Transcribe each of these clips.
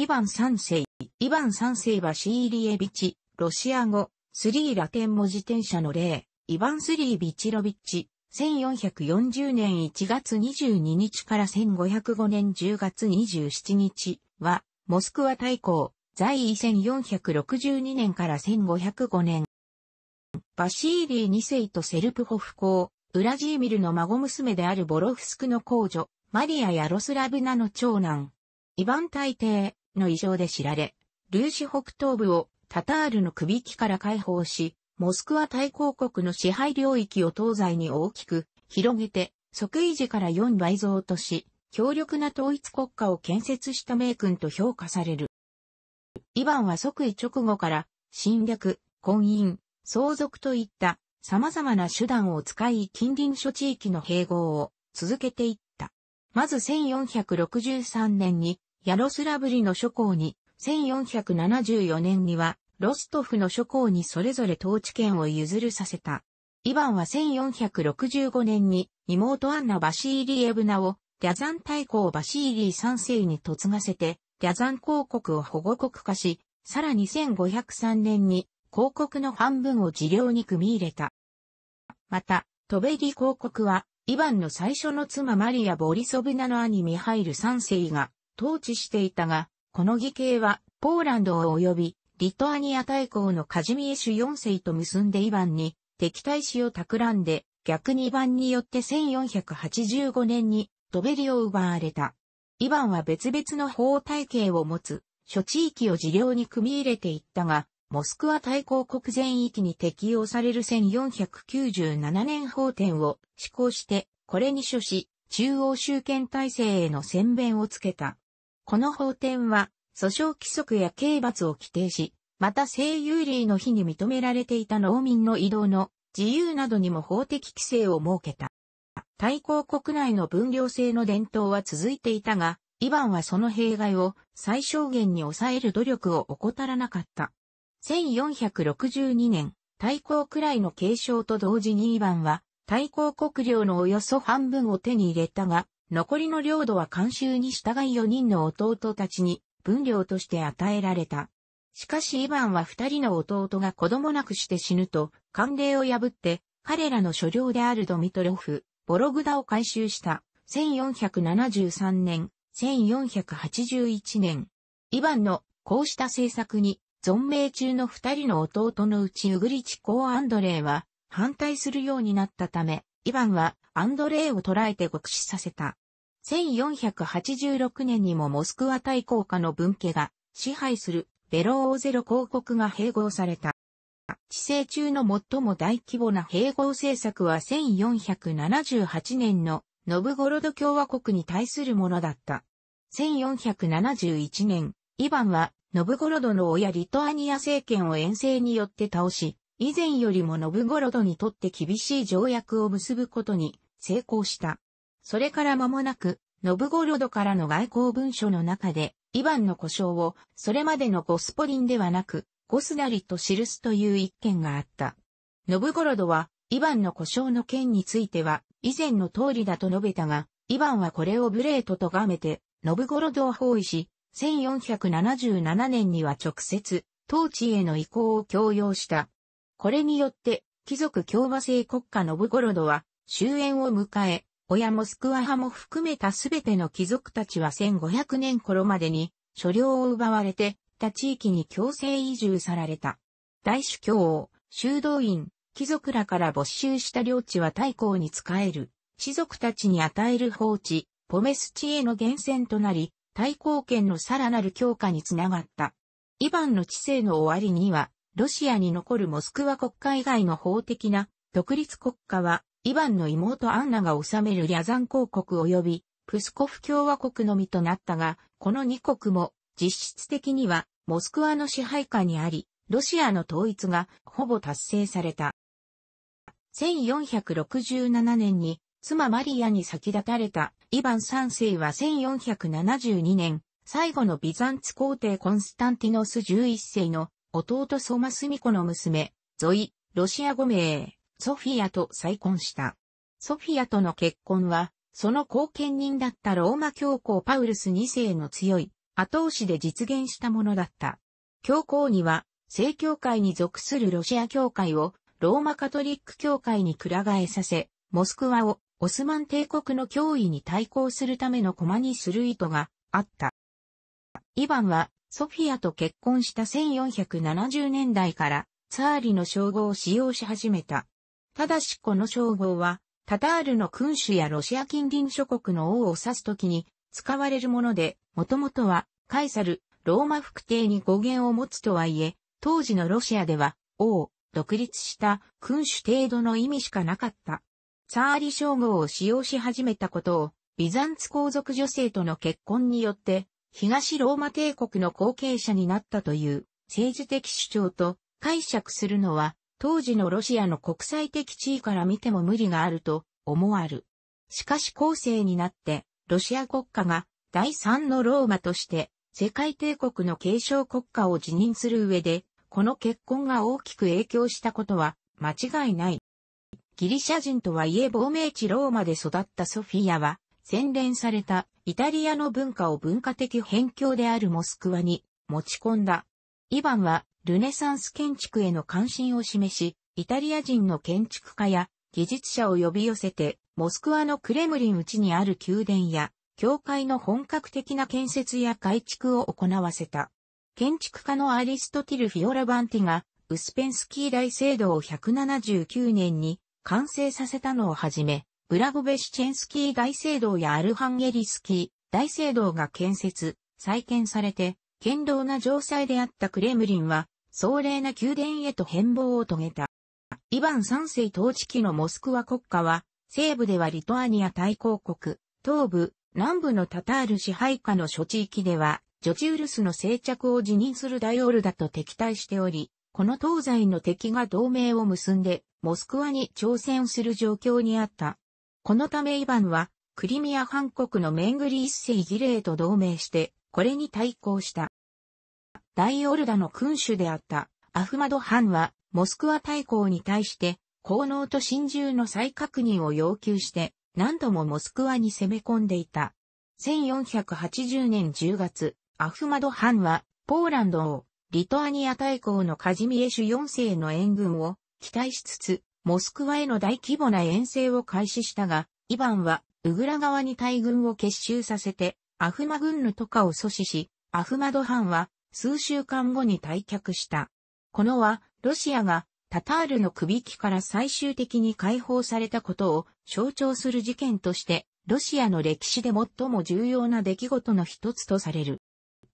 イヴァン三世。イヴァン三世はシーリエビチ、ロシア語、スリーラテン文字転写の例、イヴァンスリービチロビッチ、1440年1月22日から1505年10月27日は、モスクワ大公、在位1462年から1505年。バシーリー2世とセルプホフ公、ウラジーミルの孫娘であるボロフスクの公女、マリア・ヤロスラブナの長男。イヴァン大帝、の異常で知られ、ルーシ北東部をタタールの首輝から解放し、モスクワ大公国の支配領域を東西に大きく広げて、即位時から4倍増とし、強力な統一国家を建設した名君と評価される。イバンは即位直後から侵略、婚姻、相続といった様々な手段を使い近隣諸地域の併合を続けていった。まず1463年にヤロスラブリの諸侯に、1474年には、ロストフの諸侯にそれぞれ統治権を譲るさせた。イヴァンは1465年に妹アンナ・バシーリエブナをリャザン大公バシーリー3世に嫁がせて、リャザン公国を保護国化し、さらに1503年に公国の半分を治療に組み入れた。また、トベリ公国は、イヴァンの最初の妻マリア・ボリソブナの兄ミハイル3世が統治していたが、この義兄はポーランドを及び、リトアニア大公のカジミエシュ4世と結んでイヴァンに敵対史を企んで、逆にイヴァンによって1485年にドベリを奪われた。イヴァンは別々の法体系を持つ、諸地域を事業に組み入れていったが、モスクワ大公国全域に適用される1497年法典を施行して、これに処し、中央集権体制への宣弁をつけた。この法典は、訴訟規則や刑罰を規定し、また性有利の日に認められていた農民の移動の自由などにも法的規制を設けた。大公国内の分業制の伝統は続いていたが、イヴァンはその弊害を最小限に抑える努力を怠らなかった。1462年、大公くらいの継承と同時にイヴァンは、大公国領のおよそ半分を手に入れたが、残りの領土は慣習に従い4人の弟たちに分領として与えられた。しかしイヴァンは二人の弟が子供なくして死ぬと、慣例を破って、彼らの所領であるドミトロフ、ボログダを回収した。1473年、1481年。イヴァンのこうした政策に、存命中の二人の弟のうちウグリチコー・アンドレイは反対するようになったため、イヴァンはアンドレイを捕らえて獄死させた。1486年にもモスクワ大公家の分家が支配するベローゼロ公国が併合された。治世中の最も大規模な併合政策は1478年のノブゴロド共和国に対するものだった。1471年、イヴァンはノブゴロドの親リトアニア政権を遠征によって倒し、以前よりもノブゴロドにとって厳しい条約を結ぶことに成功した。それから間もなく、ノブゴロドからの外交文書の中で、イヴァンの故障を、それまでのゴスポリンではなく、ゴスナリと記すという一件があった。ノブゴロドは、イヴァンの故障の件については、以前の通りだと述べたが、イヴァンはこれをブレートと咎めて、ノブゴロドを包囲し、1477年には直接、統治への移行を強要した。これによって、貴族共和制国家ノブゴロドは終焉を迎え、親モスクワ派も含めたすべての貴族たちは1500年頃までに、所領を奪われて、他地域に強制移住さられた。大主教王、修道院、貴族らから没収した領地は太閤に仕える、士族たちに与える放置、ポメス地への源泉となり、太閤権のさらなる強化につながった。イヴァンの治世の終わりには、ロシアに残るモスクワ国家以外の法的な独立国家は、イヴァンの妹アンナが治めるリャザン公国及びプスコフ共和国のみとなったが、この2国も実質的にはモスクワの支配下にあり、ロシアの統一がほぼ達成された。1467年に妻マリアに先立たれたイヴァン三世は1472年、最後のビザンツ皇帝コンスタンティノス11世の弟ソマスミコの娘、ゾイ、ロシア語名、ソフィアと再婚した。ソフィアとの結婚は、その後見人だったローマ教皇パウルス2世の強い後押しで実現したものだった。教皇には、正教会に属するロシア教会をローマカトリック教会に倶替えさせ、モスクワをオスマン帝国の脅威に対抗するための駒にする意図があった。イヴァンはソフィアと結婚した1470年代からツァーリの称号を使用し始めた。ただしこの称号は、タタールの君主やロシア近隣諸国の王を指すときに使われるもので、もともとはカイサル、ローマ副帝に語源を持つとはいえ、当時のロシアでは王、独立した君主程度の意味しかなかった。ツァーリ称号を使用し始めたことを、ビザンツ皇族女性との結婚によって東ローマ帝国の後継者になったという政治的主張と解釈するのは、当時のロシアの国際的地位から見ても無理があると思わる。しかし後世になって、ロシア国家が第三のローマとして世界帝国の継承国家を辞任する上で、この結婚が大きく影響したことは間違いない。ギリシャ人とはいえ亡命地ローマで育ったソフィアは、洗練されたイタリアの文化を文化的辺境であるモスクワに持ち込んだ。イヴァンはルネサンス建築への関心を示し、イタリア人の建築家や技術者を呼び寄せて、モスクワのクレムリン内にある宮殿や、教会の本格的な建設や改築を行わせた。建築家のアリストティル・フィオラ・バンティが、ウスペンスキー大聖堂を179年に完成させたのをはじめ、ブラゴベシチェンスキー大聖堂やアルハンゲリスキー大聖堂が建設、再建されて、堅牢な城塞であったクレムリンは、壮麗な宮殿へと変貌を遂げた。イヴァン三世統治期のモスクワ国家は、西部ではリトアニア大公国、東部、南部のタタール支配下の諸地域では、ジョチウルスの静着を辞任するダイオールだと敵対しており、この東西の敵が同盟を結んで、モスクワに挑戦する状況にあった。このためイヴァンは、クリミア半国のメングリ一世セギレーと同盟して、これに対抗した。大オルダの君主であったアフマド・ハンは、モスクワ大公に対して、効能と真珠の再確認を要求して、何度もモスクワに攻め込んでいた。1480年10月、アフマド・ハンは、ポーランドを、リトアニア大公のカジミエシュ4世の援軍を、期待しつつ、モスクワへの大規模な遠征を開始したが、イヴァンは、ウグラ側に大軍を結集させて、アフマ軍の渡河を阻止し、アフマドハンは、数週間後に退却した。このは、ロシアが、タタールの首輝から最終的に解放されたことを象徴する事件として、ロシアの歴史で最も重要な出来事の一つとされる。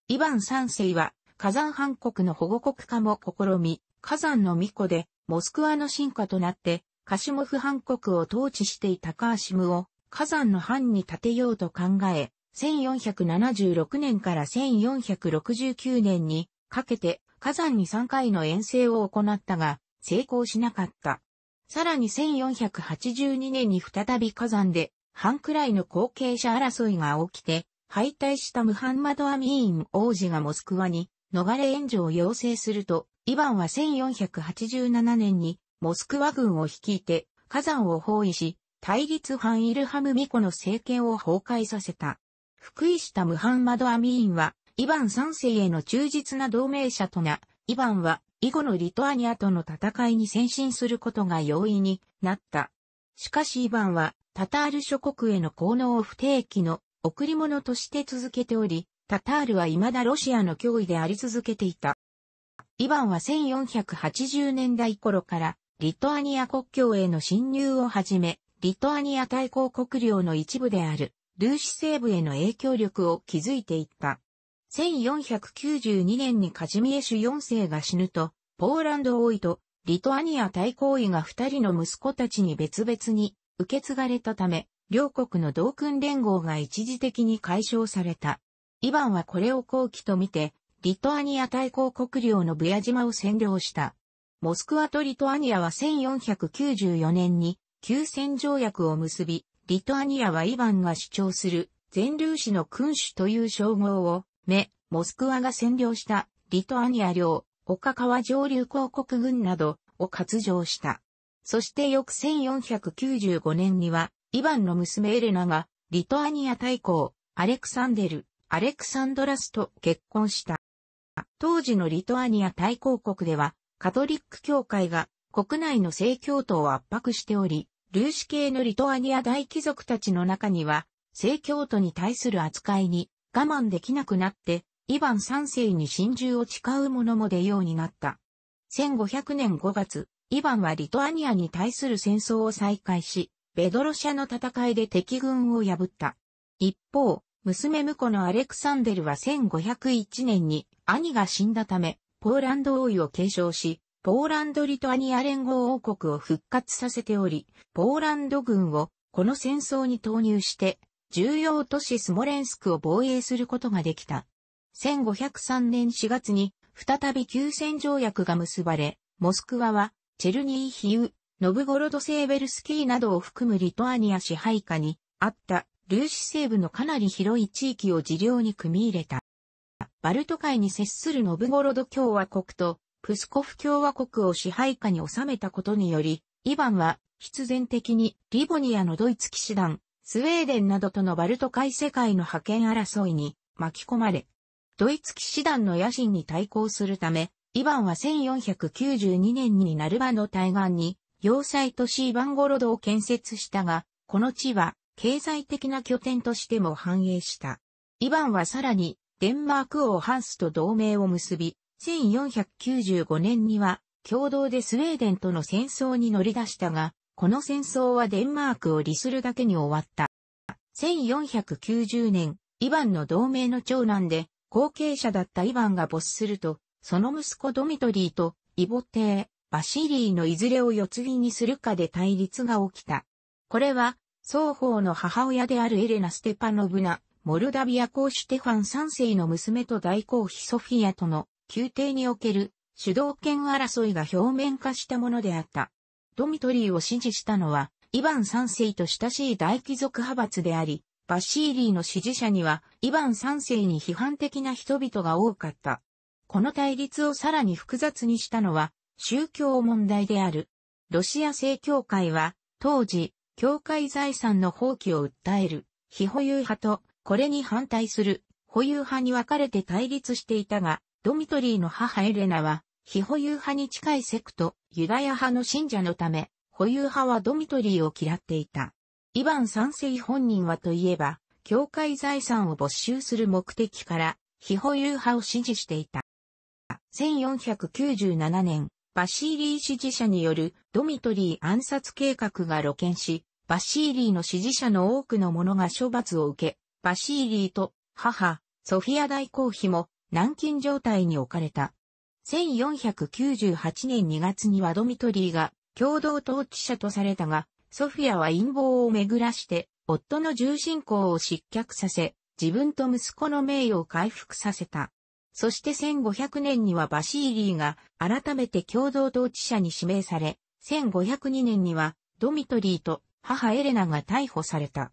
イヴァン三世は、火山藩国の保護国化も試み、火山の巫女で、モスクワの進化となって、カシモフ藩国を統治していたカーシムを火山の藩に建てようと考え、1476年から1469年にかけて火山に3回の遠征を行ったが、成功しなかった。さらに1482年に再び火山で、藩くらいの後継者争いが起きて、敗退したムハンマド・アミーン王子がモスクワに逃れ援助を要請すると、イヴァンは1487年にモスクワ軍を率いて火山を包囲し、対立反イルハム・ミコの政権を崩壊させた。福井したムハンマド・アミーンは、イヴァン三世への忠実な同盟者とな、イヴァンは、以後のリトアニアとの戦いに先進することが容易になった。しかしイヴァンは、タタール諸国への効能を不定期の贈り物として続けており、タタールは未だロシアの脅威であり続けていた。イバンは1480年代頃からリトアニア国境への侵入をはじめ、リトアニア大公国領の一部であるルーシ西部への影響力を築いていった。1492年にカジミエシュ4世が死ぬと、ポーランド王位とリトアニア大公位が二人の息子たちに別々に受け継がれたため、両国の同訓連合が一時的に解消された。イバンはこれを後期と見て、リトアニア大公国領のブヤ島を占領した。モスクワとリトアニアは1494年に休戦条約を結び、リトアニアはイヴァンが主張する全粒子の君主という称号を、メ、モスクワが占領したリトアニア領、岡川上流広告軍などを割譲した。そして翌1495年には、イヴァンの娘エレナが、リトアニア大公、アレクサンデル、アレクサンドラスと結婚した。当時のリトアニア大公国では、カトリック教会が国内の正教徒を圧迫しており、ルーシ系のリトアニア大貴族たちの中には、正教徒に対する扱いに我慢できなくなって、イヴァン三世に真珠を誓う者も出ようになった。1500年5月、イヴァンはリトアニアに対する戦争を再開し、ベドロシャの戦いで敵軍を破った。一方、娘婿のアレクサンデルは1501年に兄が死んだため、ポーランド王位を継承し、ポーランド・リトアニア連合王国を復活させており、ポーランド軍をこの戦争に投入して、重要都市スモレンスクを防衛することができた。1503年4月に再び休戦条約が結ばれ、モスクワはチェルニーヒウ、ノブゴロドセーベルスキーなどを含むリトアニア支配下にあった粒子西部のかなり広い地域を自領に組み入れた。バルト海に接するノブゴロド共和国とプスコフ共和国を支配下に収めたことにより、イバンは必然的にリボニアのドイツ騎士団、スウェーデンなどとのバルト海世界の覇権争いに巻き込まれ、ドイツ騎士団の野心に対抗するため、イバンは1492年にナルバの対岸に、要塞都市イバンゴロドを建設したが、この地は経済的な拠点としても繁栄した。イヴァンはさらに、デンマーク王ハンスと同盟を結び、1495年には、共同でスウェーデンとの戦争に乗り出したが、この戦争はデンマークを利するだけに終わった。1490年、イヴァンの同盟の長男で、後継者だったイヴァンが没すると、その息子ドミトリーと、イボテー、バシリーのいずれを四つぎにするかで対立が起きた。これは、双方の母親であるエレナ・ステパノブナ、モルダビア公シテファン3世の娘と大公妃ソフィアとの宮廷における主導権争いが表面化したものであった。ドミトリーを支持したのは、イヴァン3世と親しい大貴族派閥であり、バシーリーの支持者には、イヴァン3世に批判的な人々が多かった。この対立をさらに複雑にしたのは、宗教問題である。ロシア正教会は、当時、教会財産の放棄を訴える、非保有派と、これに反対する、保有派に分かれて対立していたが、ドミトリーの母エレナは、非保有派に近いセクト、ユダヤ派の信者のため、保有派はドミトリーを嫌っていた。イヴァン三世本人はといえば、教会財産を没収する目的から、非保有派を支持していた。1497年、バシーリー支持者によるドミトリー暗殺計画が露見し、バシーリーの支持者の多くの者が処罰を受け、バシーリーと母、ソフィア大公妃も軟禁状態に置かれた。1498年2月にはドミトリーが共同統治者とされたが、ソフィアは陰謀を巡らして、夫の重信公を失脚させ、自分と息子の名誉を回復させた。そして1500年にはバシーリーが改めて共同統治者に指名され、1502年にはドミトリーと母エレナが逮捕された。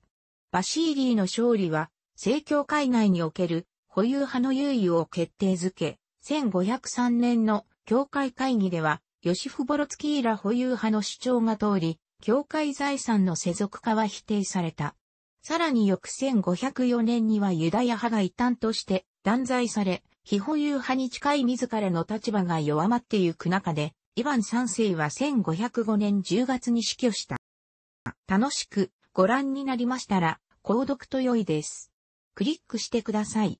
バシーリーの勝利は、政教海外における保有派の優位を決定づけ、1503年の教会会議では、ヨシフボロツキーラ保有派の主張が通り、教会財産の世俗化は否定された。さらに翌1504年にはユダヤ派が異端として断罪され、非保有派に近い自らの立場が弱まってゆく中で、イヴァン三世は1505年10月に死去した。楽しくご覧になりましたら、購読と良いです。クリックしてください。